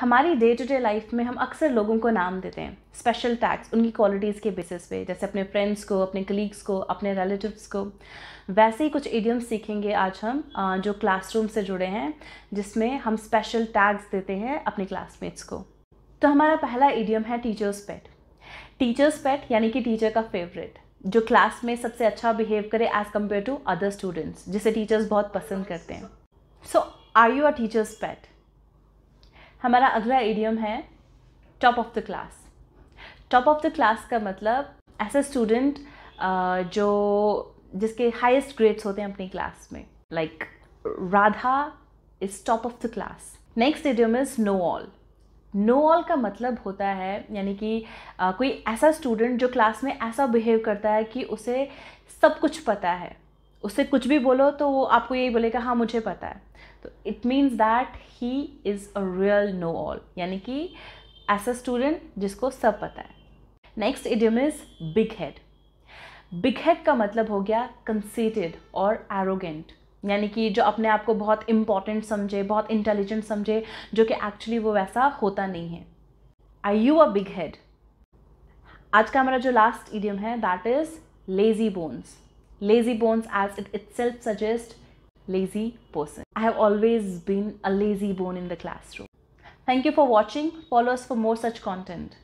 हमारी day to day life में हम अक्सर लोगों को नाम देते हैं स्पेशल टैक्स उनकी क्वालिटीज़ के बेसिस पे जैसे अपने फ्रेंड्स को अपने कलीग्स को अपने रिलेटिव्स को वैसे ही कुछ एडियम्स सीखेंगे आज हम जो क्लासरूम से जुड़े हैं जिसमें हम स्पेशल टैग्स देते हैं अपने क्लासमेट्स को तो हमारा पहला एडियम है टीचर्स पेट टीचर्स पेट यानी कि टीचर का फेवरेट जो क्लास में सबसे अच्छा बिहेव करे as compare to other students जिसे टीचर्स बहुत पसंद करते हैं so are you are teacher's pet हमारा अगला एडियम है top of the class top of the class का मतलब ऐसा स्टूडेंट जो जिसके हाईएस्ट ग्रेड्स होते हैं अपनी क्लास में like Radha is top of the class next idiom is know all know all का मतलब होता है यानी कि आ, कोई ऐसा स्टूडेंट जो क्लास में ऐसा बिहेव करता है कि उसे सब कुछ पता है उससे कुछ भी बोलो तो वो आपको यही बोलेगा हाँ मुझे पता है तो it means that he is a real know all यानी कि एस अ स्टूडेंट जिसको सब पता है next idiom is big head big head का मतलब हो गया कंसीटेड और एरोगेंट यानी कि जो अपने आप को बहुत इंपॉर्टेंट समझे बहुत इंटेलिजेंट समझे जो कि एक्चुअली वो वैसा होता नहीं है I you a big head आज का हमारा जो लास्ट इडियम है that is lazy bones lazy bones as it itself suggests lazy person. I have always been a lazy bone in the classroom. Thank you for watching. Follow us for more such content.